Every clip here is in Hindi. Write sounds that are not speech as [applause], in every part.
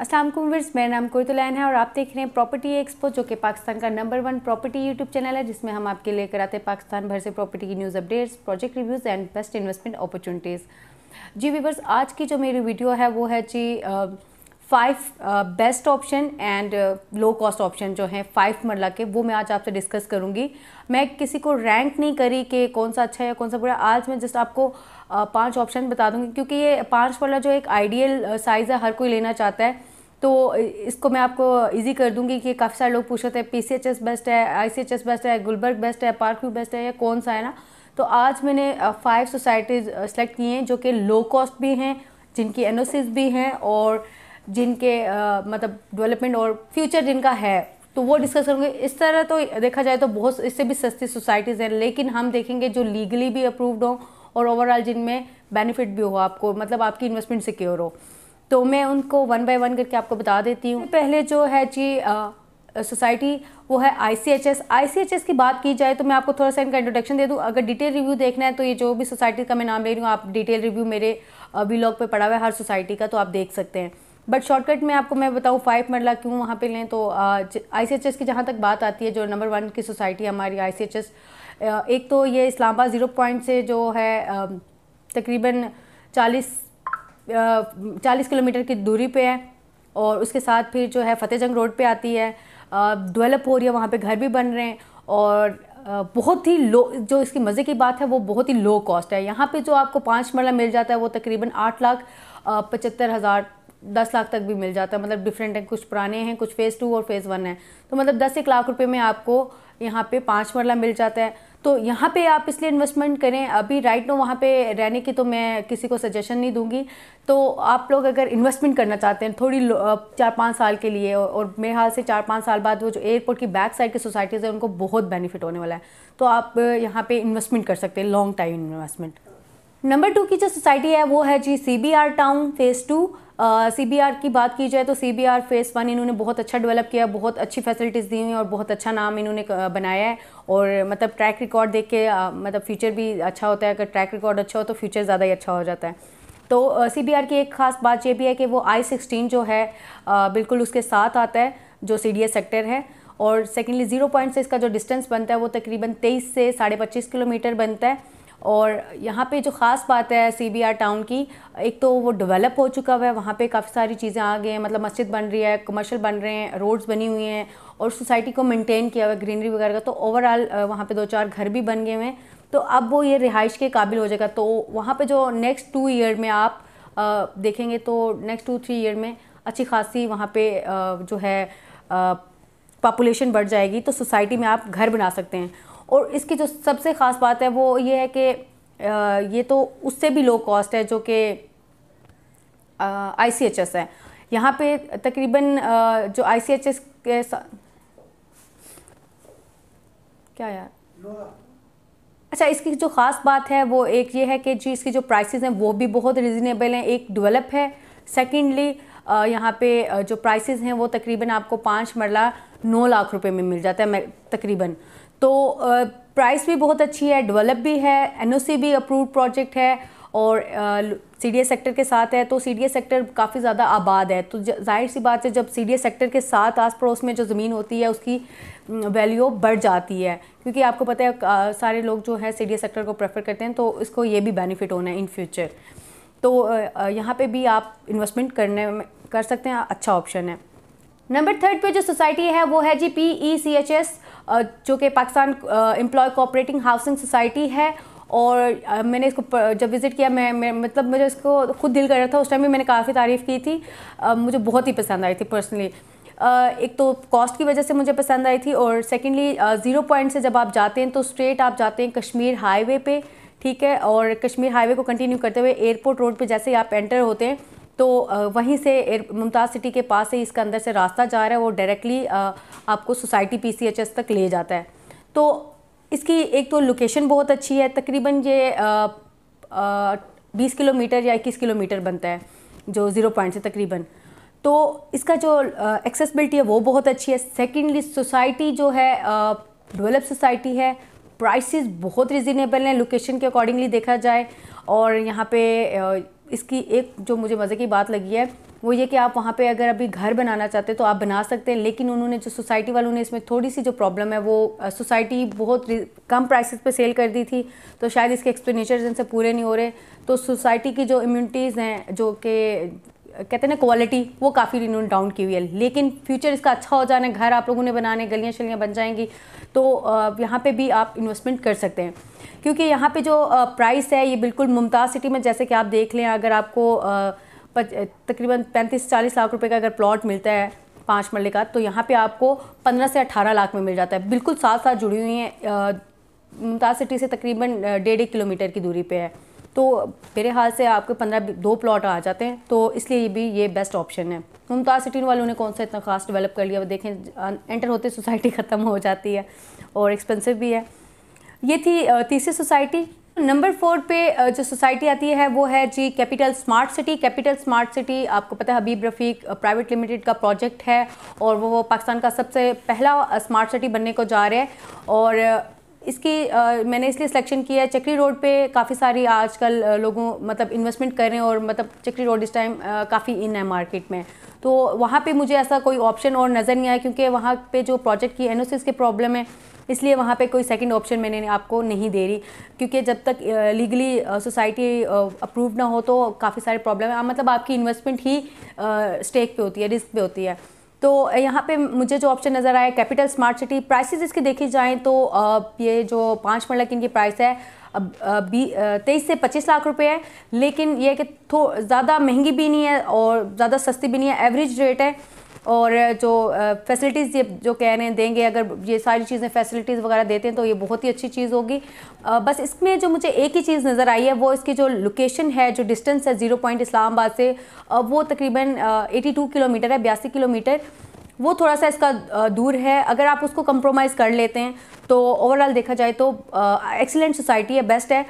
असलम व्यूर्स मेरा नाम कुरतुलैन है और आप देख रहे हैं प्रॉपर्टी एक्सपो जो कि पाकिस्तान का number one property YouTube channel है जिसमें हम आपके लिए कराते हैं पाकिस्तान भर से प्रॉपर्टी की news updates project reviews and best investment opportunities जी वीवर्स आज की जो मेरी वीडियो है वो है जी five best option and low cost option जो हैं फाइव मरला के वो मैं आज आपसे डिस्कस करूंगी मैं किसी को रैंक नहीं करी कि कौन सा अच्छा है या कौन सा बुरा आज मैं जस्ट आपको uh, पांच ऑप्शन बता दूंगी क्योंकि ये पांच मरला जो एक आइडियल साइज़ uh, है हर कोई लेना चाहता है तो इसको मैं आपको ईजी कर दूँगी कि काफ़ी सारे लोग पूछ रहे हैं पी बेस्ट है आई बेस्ट है गुलबर्ग बेस्ट है पार्क बेस्ट है या कौन सा है ना तो आज मैंने फाइव सोसाइटीज़ सेलेक्ट किए हैं जो कि लो कॉस्ट भी हैं जिनकी एन भी हैं और जिनके मतलब डेवलपमेंट और फ्यूचर जिनका है तो वो डिस्कस करूँगी इस तरह तो देखा जाए तो बहुत इससे भी सस्ती सोसाइटीज़ हैं लेकिन हम देखेंगे जो लीगली भी अप्रूव्ड हों और ओवरऑल जिनमें बेनिफिट भी हो आपको मतलब आपकी इन्वेस्टमेंट सिक्योर हो तो मैं उनको वन बाय वन करके आपको बता देती हूँ पहले जो है जी सोसाइटी वो है I C H S I C H S की बात की जाए तो मैं आपको थोड़ा सा इनका इंट्रोडक्शन दे दूँ अगर डिटेल रिव्यू देखना है तो ये जो भी सोसाइटी का मैं नाम ले रही हूँ आप डिटेल रिव्यू मेरे वीलॉग पे पड़ा हुआ है हर सोसाइटी का तो आप देख सकते हैं बट शॉर्टकट में आपको मैं बताऊँ फाइव मरला क्यों वहाँ पे लें तो आई की जहाँ तक बात आती है जो नंबर वन की सोसाइटी हमारी आई एक तो ये इस्लामाबाद ज़ीरो पॉइंट से जो है तकरीबन चालीस चालीस किलोमीटर की दूरी पे है और उसके साथ फिर जो है फ़तेह जंग रोड पे आती है डेवलप हो रही है वहाँ पे घर भी बन रहे हैं और बहुत ही लो जो इसकी मज़े की बात है वो बहुत ही लो कॉस्ट है यहाँ पे जो आपको पाँच मरला मिल जाता है वो तकरीबन आठ लाख पचहत्तर हज़ार दस लाख तक भी मिल जाता है मतलब डिफरेंट है कुछ पुराने हैं कुछ फ़ेज़ टू और फ़ेज़ वन है तो मतलब दस एक लाख रुपये में आपको यहाँ पे पाँच मरला मिल जाता है तो यहाँ पे आप इसलिए इन्वेस्टमेंट करें अभी राइट नो वहाँ पे रहने की तो मैं किसी को सजेशन नहीं दूंगी तो आप लोग अगर इन्वेस्टमेंट करना चाहते हैं थोड़ी चार पाँच साल के लिए और मेरे हाल से चार पाँच साल बाद वो जो एयरपोर्ट की बैक साइड की सोसाइटीज़ है उनको बहुत बेनिफिट होने वाला है तो आप यहाँ पर इन्वेस्टमेंट कर सकते हैं long time investment number two की जो सोसाइटी है वो है जी C B R town phase two CBR की बात की जाए तो सीबीआर फेस वन इन्होंने बहुत अच्छा डेवलप किया बहुत अच्छी फैसिलिटीज़ दी हुई और बहुत अच्छा नाम इन्होंने बनाया है और मतलब ट्रैक रिकॉर्ड देख के मतलब फ्यूचर भी अच्छा होता है अगर ट्रैक रिकॉर्ड अच्छा हो तो फ्यूचर ज़्यादा ही अच्छा हो जाता है तो सी बी आर की एक ख़ास बात यह भी है कि वो आई सिक्सटीन जो है आ, बिल्कुल उसके साथ आता है जो सी डी एस सेक्टर है और सेकेंडली ज़ीरो पॉइंट से इसका जो डिस्टेंस बनता है वो तकरीबन तेईस से साढ़े पच्चीस किलोमीटर बनता है और यहाँ पे जो ख़ास बात है सीबीआर टाउन की एक तो वो डेवलप हो चुका हुआ है वहाँ पे काफ़ी सारी चीज़ें आ गई हैं मतलब मस्जिद बन रही है कमर्शियल बन रहे हैं रोड्स बनी हुई हैं और सोसाइटी को मेंटेन किया हुआ है ग्रीनरी वगैरह का तो ओवरऑल वहाँ पे दो चार घर भी बन गए हुए हैं तो अब वो ये रिहाइश के काबिल हो जाएगा तो वहाँ पर जो नेक्स्ट टू ईयर में आप देखेंगे तो नेक्स्ट टू थ्री ईयर में अच्छी खासी वहाँ पर जो है पॉपुलेशन बढ़ जाएगी तो सोसाइटी में आप घर बना सकते हैं और इसकी जो सबसे ख़ास बात है वो ये है कि ये तो उससे भी लो कॉस्ट है जो कि आई सी एच एस है यहाँ पे तकरीबन जो आई सी एच एस के क्या यार अच्छा इसकी जो ख़ास बात है वो एक ये है कि जी इसकी जो प्राइसेस हैं वो भी बहुत रिजनेबल हैं एक डेवलप है सेकेंडली यहाँ पे जो प्राइसेस हैं वो तकरीबन आपको पाँच मरला नौ लाख रुपए में मिल जाता है तकरीबन तो प्राइस भी बहुत अच्छी है डेवलप भी है एनओसी भी अप्रूव प्रोजेक्ट है और सी डी सेक्टर के साथ है तो सी डी सेक्टर काफ़ी ज़्यादा आबाद है तो जाहिर सी बात है जब सी डी सेक्टर के साथ आस पड़ोस में जो ज़मीन होती है उसकी वैल्यू बढ़ जाती है क्योंकि आपको पता है आ, सारे लोग जो है सी डी सेक्टर को प्रेफर करते हैं तो इसको ये भी बेनिफिट होना है इन फ्यूचर तो यहाँ पर भी आप इन्वेस्टमेंट करने में कर सकते हैं अच्छा ऑप्शन है नंबर थर्ड पे जो सोसाइटी है वो है जी P E C H S जो कि Pakistan employ cooperating housing society है और मैंने इसको जब विज़िट किया मैं, मैं मतलब मुझे इसको खुद दिल कर रहा था उस टाइम भी मैंने काफ़ी तारीफ़ की थी मुझे बहुत ही पसंद आई थी पर्सनली एक तो कॉस्ट की वजह से मुझे पसंद आई थी और सेकेंडली ज़ीरो पॉइंट से जब आप जाते हैं तो स्ट्रेट आप जाते हैं कश्मीर हाईवे पे ठीक है और कश्मीर हाईवे को कंटिन्यू करते हुए एयरपोर्ट रोड पे जैसे ही आप एंटर होते हैं तो वहीं से मुमताज़ सिटी के पास से इसका अंदर से रास्ता जा रहा है वो डायरेक्टली आपको सोसाइटी पीसीएचएस तक ले जाता है तो इसकी एक तो लोकेशन बहुत अच्छी है तकरीबन ये आ, आ, 20 किलोमीटर या इक्कीस किलोमीटर बनता है जो ज़ीरो पॉइंट से तकरीबन तो इसका जो एक्सेसबिलिटी है वो बहुत अच्छी है सेकेंडली सोसाइटी जो है डेवलप सोसाइटी है प्राइसेस बहुत रिजनेबल हैं लोकेशन के अकॉर्डिंगली देखा जाए और यहाँ पे इसकी एक जो मुझे मज़े की बात लगी है वो ये कि आप वहाँ पे अगर अभी घर बनाना चाहते हैं तो आप बना सकते हैं लेकिन उन्होंने जो सोसाइटी वालों ने इसमें थोड़ी सी जो प्रॉब्लम है वो सोसाइटी बहुत कम प्राइसेस पे सेल कर दी थी तो शायद इसके एक्सप्लेनेशन इनसे पूरे नहीं हो रहे तो सोसाइटी की जो इम्यूनिटीज़ हैं जो कि कहते हैं ना क्वालिटी वो काफ़ी इन्होंने डाउन की हुई है लेकिन फ्यूचर इसका अच्छा हो जाना घर आप लोगों ने बनाने गलियाँ शलियाँ बन जाएंगी तो यहाँ पे भी आप इन्वेस्टमेंट कर सकते हैं क्योंकि यहाँ पे जो प्राइस है ये बिल्कुल मुमताज़ सिटी में जैसे कि आप देख लें अगर आपको तकरीबन पैंतीस चालीस लाख रुपये का अगर प्लॉट मिलता है पाँच मरले का तो यहाँ पर आपको पंद्रह से अठारह लाख में मिल जाता है बिल्कुल साथ साथ जुड़ी हुई हैं मुमताज़ सिटी से तकरीबन डेढ़ एक किलोमीटर की दूरी पर है तो मेरे हाल से आपके पंद्रह दो प्लॉट आ जाते हैं तो इसलिए भी ये बेस्ट ऑप्शन है मुमताज़ सिटी वालों ने कौन सा इतना खास डेवलप कर लिया वो देखें एंटर होते सोसाइटी [laughs] ख़त्म हो जाती है और एक्सपेंसिव भी है ये थी तीसरी सोसाइटी नंबर फोर पे जो सोसाइटी आती है वो है जी capital smart city capital smart city आपको पता है हबीब रफ़ीक प्राइवेट लिमिटेड का प्रोजेक्ट है और वो पाकिस्तान का सबसे पहला स्मार्ट सिटी बनने को जा रहा है और इसकी आ, मैंने इसलिए सिलेक्शन किया है चक्री रोड पे काफ़ी सारी आजकल लोगों मतलब इन्वेस्टमेंट कर रहे हैं और मतलब चक्री रोड इस टाइम काफ़ी इन है मार्केट में तो वहाँ पे मुझे ऐसा कोई ऑप्शन और नज़र नहीं आया क्योंकि वहाँ पे जो प्रोजेक्ट की एन के प्रॉब्लम है इसलिए वहाँ पे कोई सेकंड ऑप्शन मैंने आपको नहीं दे रही क्योंकि जब तक लीगली सोसाइटी अप्रूव ना हो तो काफ़ी सारे प्रॉब्लम है मतलब आपकी इन्वेस्टमेंट ही स्टेक पे होती है रिस्क पे होती है तो यहाँ पे मुझे जो ऑप्शन नज़र आया कैपिटल स्मार्ट सिटी प्राइसेस इसकी देखी जाएँ तो ये जो पाँच मरला की इनकी प्राइस है बी तेईस से पच्चीस लाख रुपए है लेकिन यह कि ज़्यादा महंगी भी नहीं है और ज़्यादा सस्ती भी नहीं है एवरेज रेट है और जो फैसिलिटीज़ ये जो कह रहे हैं देंगे अगर ये सारी चीज़ें फैसिलिटीज़ वगैरह देते हैं तो ये बहुत ही अच्छी चीज़ होगी बस इसमें जो मुझे एक ही चीज़ नज़र आई है वो इसकी जो लोकेशन है जो डिस्टेंस है ज़ीरो पॉइंट इस्लामाबाद से वो तकरीबन एटी टू किलोमीटर है बयासी किलोमीटर वो थोड़ा सा इसका दूर है अगर आप उसको कंप्रोमाइज़ कर लेते हैं तो ओवरऑल देखा जाए तो एक्सीलेंट सोसाइटी है बेस्ट है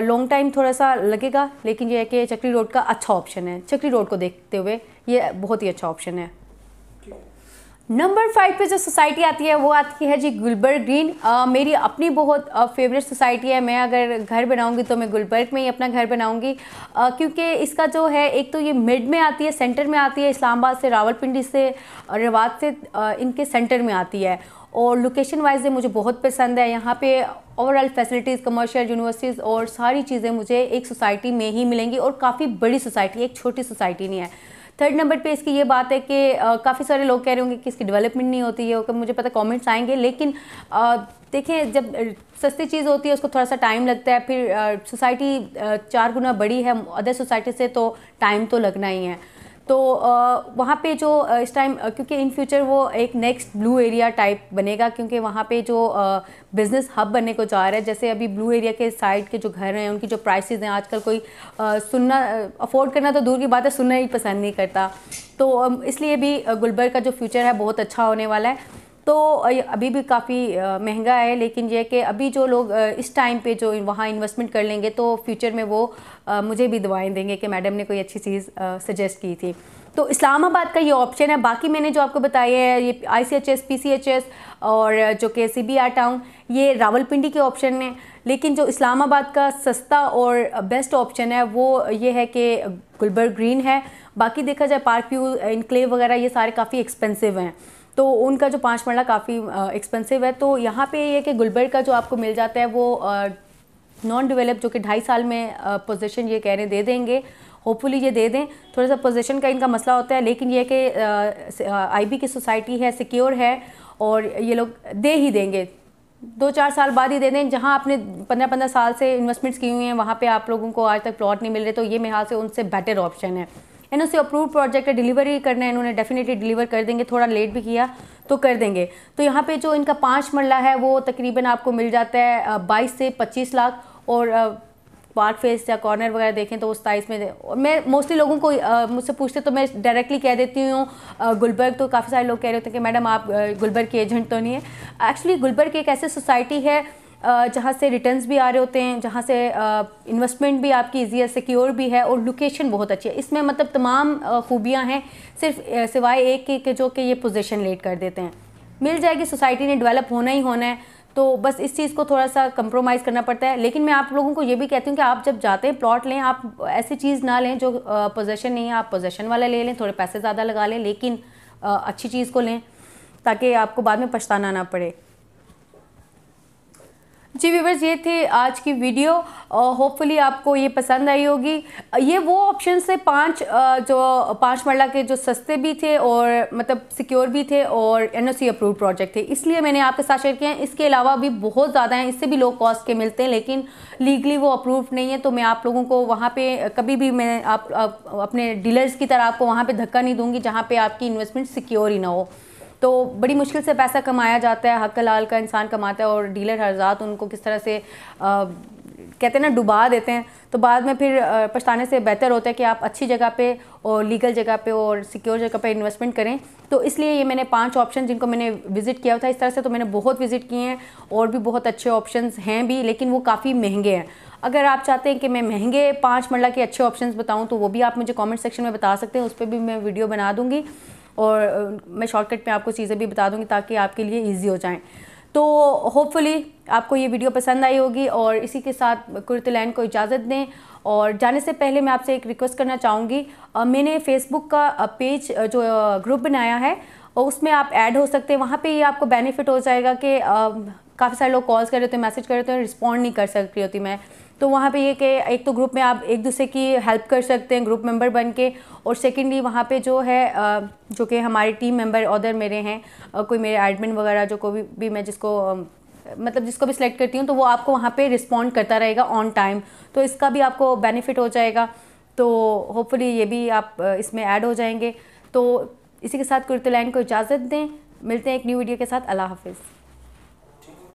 लॉन्ग टाइम थोड़ा सा लगेगा लेकिन यह है कि चक्री रोड का अच्छा ऑप्शन है चक्री रोड को देखते हुए ये बहुत ही अच्छा ऑप्शन है नंबर फाइव पे जो सोसाइटी आती है वो आती है जी गुलबर्ग ग्रीन आ, मेरी अपनी बहुत फेवरेट सोसाइटी है मैं अगर घर बनाऊंगी तो मैं गुलबर्ग में ही अपना घर बनाऊंगी क्योंकि इसका जो है एक तो ये मिड में आती है सेंटर में आती है इस्लामाबाद से रावलपिंडी से रवात से आ, इनके सेंटर में आती है और लोकेशन वाइज मुझे बहुत पसंद है यहाँ पे ओवरऑल फैसिलिटीज़ कमर्शियल यूनिवर्सिटीज़ और सारी चीज़ें मुझे एक सोसाइटी में ही मिलेंगी और काफ़ी बड़ी सोसाइटी एक छोटी सोसाइटी नहीं है थर्ड नंबर पे इसकी ये बात है कि काफ़ी सारे लोग कह रहे होंगे कि इसकी डेवलपमेंट नहीं होती है मुझे पता कॉमेंट्स आएंगे लेकिन देखें जब सस्ती चीज़ होती है उसको थोड़ा सा टाइम लगता है फिर सोसाइटी चार गुना बड़ी है अदर सोसाइटी से तो टाइम तो लगना ही है तो वहाँ पे जो इस टाइम क्योंकि इन फ्यूचर वो एक नेक्स्ट ब्लू एरिया टाइप बनेगा क्योंकि वहाँ पे जो बिज़नेस हब बनने को जा रहा है जैसे अभी ब्लू एरिया के साइड के जो घर हैं उनकी जो प्राइसेस हैं आजकल कोई सुनना अफोर्ड करना तो दूर की बात है सुनना ही पसंद नहीं करता तो इसलिए भी गुलबर्ग का जो फ्यूचर है बहुत अच्छा होने वाला है तो अभी भी काफ़ी महंगा है लेकिन यह कि अभी जो लोग इस टाइम पे जो वहाँ इन्वेस्टमेंट कर लेंगे तो फ्यूचर में वो मुझे भी दवाएँ देंगे कि मैडम ने कोई अच्छी चीज़ सजेस्ट की थी तो इस्लामाबाद का ये ऑप्शन है बाकी मैंने जो आपको बताया है ये I C H S P C H S और जो कि सी बी आर टाउन ये रावलपिंडी के ऑप्शन हैं लेकिन जो इस्लामाबाद का सस्ता और बेस्ट ऑप्शन है वो ये है कि गुलबर्ग ग्रीन है बाकी देखा जाए पार्क व्यू इनक्लेव वगैरह ये सारे काफ़ी एक्सपेंसिव हैं तो उनका जो पाँच मरला काफ़ी एक्सपेंसिव है तो यहाँ पे ये कि गुलबर्ग का जो आपको मिल जाता है वो नॉन डेवलप जो कि ढाई साल में पोजीशन ये कह रहे दे देंगे होपफुली ये दे दें थोड़ा सा पोजीशन का इनका मसला होता है लेकिन ये कि आईबी की सोसाइटी है सिक्योर है और ये लोग दे ही देंगे दो चार साल बाद ही दे दें जहाँ आपने पंद्रह पंद्रह साल से इन्वेस्टमेंट्स की हुई हैं वहाँ पर आप लोगों को आज तक प्लॉट नहीं मिल रहे तो ये मेरे से उनसे बेटर ऑप्शन है N O C approve project है डिलीवरी करना है इन्होंने डेफिनेटली डिलीवर कर देंगे थोड़ा लेट भी किया तो कर देंगे तो यहाँ पे जो इनका पाँच मरला है वो तकरीबन आपको मिल जाता है बाईस से पच्चीस लाख और पार्क फेस या कॉर्नर वगैरह देखें तो उस साइज़ में और मैं मोस्टली लोगों को मुझसे पूछते तो मैं डायरेक्टली कह देती हूँ गुलबर्ग तो काफ़ी सारे लोग कह रहे होते हैं कि मैडम आप गुलबर्ग के एजेंट तो नहीं है एक्चुअली गुलबर्ग एक ऐसी सोसाइटी है जहाँ से रिटर्न्स भी आ रहे होते हैं जहाँ से इन्वेस्टमेंट भी आपकी ईजी है सिक्योर भी है और लोकेशन बहुत अच्छी है इसमें मतलब तमाम खूबियाँ हैं सिर्फ सिवाय एक के, के जो कि ये पोजिशन लेट कर देते हैं मिल जाएगी सोसाइटी ने डेवलप होना ही होना है तो बस इस चीज़ को थोड़ा सा कंप्रोमाइज़ करना पड़ता है लेकिन मैं आप लोगों को ये भी कहती हूँ कि आप जब जाते हैं प्लॉट लें आप ऐसी चीज़ ना लें जो पोजेशन नहीं है आप पोजेशन वाला ले लें थोड़े पैसे ज़्यादा लगा लें लेकिन अच्छी चीज़ को लें ताकि आपको बाद में पछताना ना पड़े जी व्यूवर्स ये थे आज की वीडियो होपफुली आपको ये पसंद आई होगी ये वो ऑप्शन से पांच जो पांच मरला के जो सस्ते भी थे और मतलब सिक्योर भी थे और एन अप्रूव प्रोजेक्ट थे इसलिए मैंने आपके साथ शेयर किया है इसके अलावा भी बहुत ज़्यादा हैं इससे भी लो कॉस्ट के मिलते हैं लेकिन लीगली वो अप्रूव नहीं है तो मैं आप लोगों को वहाँ पर कभी भी मैं आप, आप अपने डीलर्स की तरह आपको वहाँ पर धक्का नहीं दूँगी जहाँ पर आपकी इन्वेस्टमेंट सिक्योर ही ना हो तो बड़ी मुश्किल से पैसा कमाया जाता है हक लाल का इंसान कमाता है और डीलर हर रात उनको किस तरह से कहते हैं ना डुबा देते हैं तो बाद में फिर पछताने से बेहतर होता है कि आप अच्छी जगह पे और लीगल जगह पे और सिक्योर जगह पे इन्वेस्टमेंट करें तो इसलिए ये मैंने पांच ऑप्शन जिनको मैंने विज़िट किया था इस तरह से तो मैंने बहुत विज़िट किए हैं और भी बहुत अच्छे ऑप्शन हैं भी लेकिन वो काफ़ी महंगे हैं अगर आप चाहते हैं कि मैं महंगे पाँच मरला के अच्छे ऑप्शन बताऊँ तो वो भी आप मुझे कॉमेंट सेक्शन में बता सकते हैं उस पर भी मैं वीडियो बना दूँगी और मैं शॉर्टकट में आपको चीज़ें भी बता दूँगी ताकि आपके लिए ईजी हो जाएँ तो होपफुली आपको ये वीडियो पसंद आई होगी और इसी के साथ लैन को इजाज़त दें और जाने से पहले मैं आपसे एक रिक्वेस्ट करना चाहूँगी मैंने फेसबुक का पेज जो ग्रुप बनाया है और उसमें आप ऐड हो सकते हैं वहाँ पे ये आपको बेनिफिट हो जाएगा कि काफ़ी सारे लोग कॉल्स कर रहे होते हैं मैसेज कर रहे होते हैं रिस्पॉन्ड नहीं कर सक रही होती मैं तो वहाँ पे ये कि एक तो ग्रुप में आप एक दूसरे की हेल्प कर सकते हैं ग्रुप मेंबर बन के और सेकेंडली वहाँ पे जो है जो कि हमारे टीम मेंबर अदर मेरे हैं कोई मेरे एडमिन वगैरह जो को भी, भी मैं जिसको मतलब जिसको भी सिलेक्ट करती हूँ तो वो आपको वहाँ पर रिस्पॉन्ड करता रहेगा ऑन टाइम तो इसका भी आपको बेनिफिट हो जाएगा तो होपफुली ये भी आप इसमें ऐड हो जाएंगे तो इसी के साथ कुर्तलाइन को इजाज़त दें मिलते हैं एक न्यू वीडियो के साथ अल्लाह हाफिज़